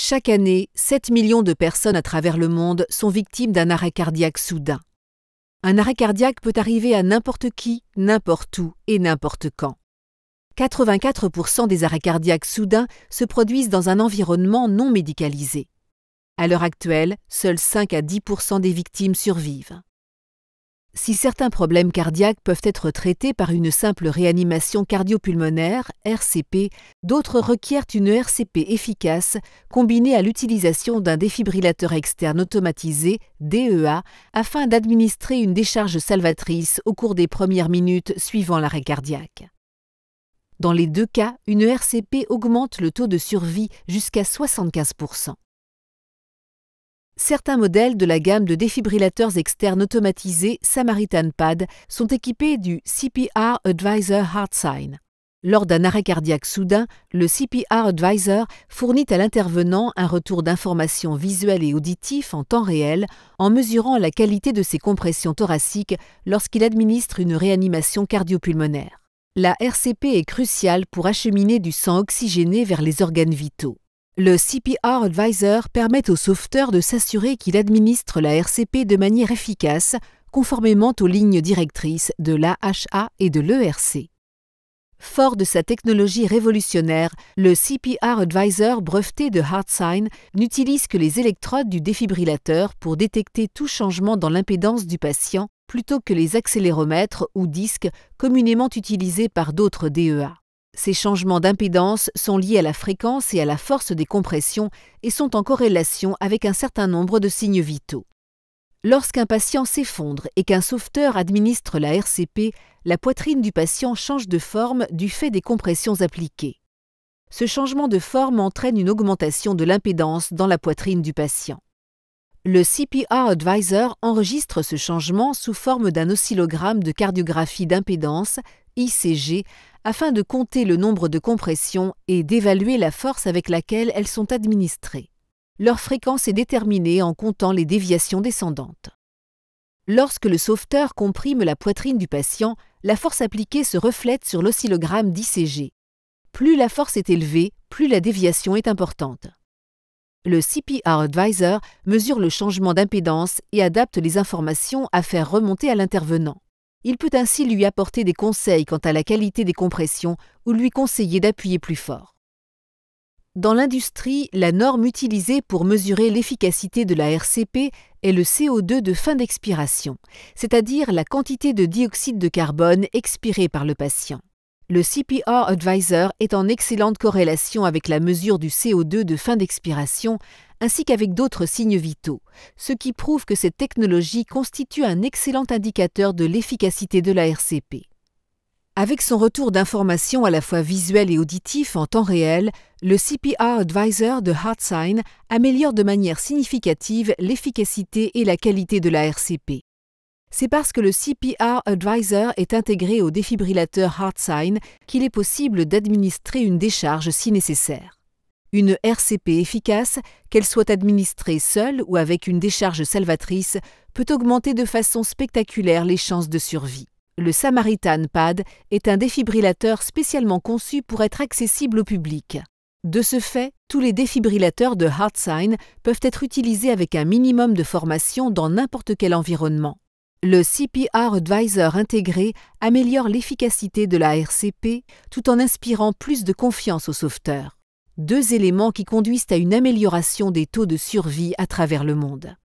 Chaque année, 7 millions de personnes à travers le monde sont victimes d'un arrêt cardiaque soudain. Un arrêt cardiaque peut arriver à n'importe qui, n'importe où et n'importe quand. 84% des arrêts cardiaques soudains se produisent dans un environnement non médicalisé. À l'heure actuelle, seuls 5 à 10% des victimes survivent. Si certains problèmes cardiaques peuvent être traités par une simple réanimation cardiopulmonaire, RCP, d'autres requièrent une RCP efficace combinée à l'utilisation d'un défibrillateur externe automatisé, DEA, afin d'administrer une décharge salvatrice au cours des premières minutes suivant l'arrêt cardiaque. Dans les deux cas, une RCP augmente le taux de survie jusqu'à 75 Certains modèles de la gamme de défibrillateurs externes automatisés Samaritan Pad sont équipés du CPR Advisor Heart Sign. Lors d'un arrêt cardiaque soudain, le CPR Advisor fournit à l'intervenant un retour d'informations visuelles et auditives en temps réel en mesurant la qualité de ses compressions thoraciques lorsqu'il administre une réanimation cardiopulmonaire. La RCP est cruciale pour acheminer du sang oxygéné vers les organes vitaux. Le CPR Advisor permet au sauveteur de s'assurer qu'il administre la RCP de manière efficace, conformément aux lignes directrices de l'AHA et de l'ERC. Fort de sa technologie révolutionnaire, le CPR Advisor breveté de HeartSign n'utilise que les électrodes du défibrillateur pour détecter tout changement dans l'impédance du patient plutôt que les accéléromètres ou disques communément utilisés par d'autres DEA. Ces changements d'impédance sont liés à la fréquence et à la force des compressions et sont en corrélation avec un certain nombre de signes vitaux. Lorsqu'un patient s'effondre et qu'un sauveteur administre la RCP, la poitrine du patient change de forme du fait des compressions appliquées. Ce changement de forme entraîne une augmentation de l'impédance dans la poitrine du patient. Le CPR Advisor enregistre ce changement sous forme d'un oscillogramme de cardiographie d'impédance ICG afin de compter le nombre de compressions et d'évaluer la force avec laquelle elles sont administrées. Leur fréquence est déterminée en comptant les déviations descendantes. Lorsque le sauveteur comprime la poitrine du patient, la force appliquée se reflète sur l'oscillogramme d'ICG. Plus la force est élevée, plus la déviation est importante. Le CPR Advisor mesure le changement d'impédance et adapte les informations à faire remonter à l'intervenant. Il peut ainsi lui apporter des conseils quant à la qualité des compressions ou lui conseiller d'appuyer plus fort. Dans l'industrie, la norme utilisée pour mesurer l'efficacité de la RCP est le CO2 de fin d'expiration, c'est-à-dire la quantité de dioxyde de carbone expiré par le patient. Le CPR Advisor est en excellente corrélation avec la mesure du CO2 de fin d'expiration ainsi qu'avec d'autres signes vitaux, ce qui prouve que cette technologie constitue un excellent indicateur de l'efficacité de la RCP. Avec son retour d'informations à la fois visuel et auditif en temps réel, le CPR Advisor de HeartSign améliore de manière significative l'efficacité et la qualité de la RCP. C'est parce que le CPR Advisor est intégré au défibrillateur HeartSign qu'il est possible d'administrer une décharge si nécessaire. Une RCP efficace, qu'elle soit administrée seule ou avec une décharge salvatrice, peut augmenter de façon spectaculaire les chances de survie. Le Samaritan Pad est un défibrillateur spécialement conçu pour être accessible au public. De ce fait, tous les défibrillateurs de HeartSign peuvent être utilisés avec un minimum de formation dans n'importe quel environnement. Le CPR Advisor intégré améliore l'efficacité de la RCP tout en inspirant plus de confiance aux sauveteurs. Deux éléments qui conduisent à une amélioration des taux de survie à travers le monde.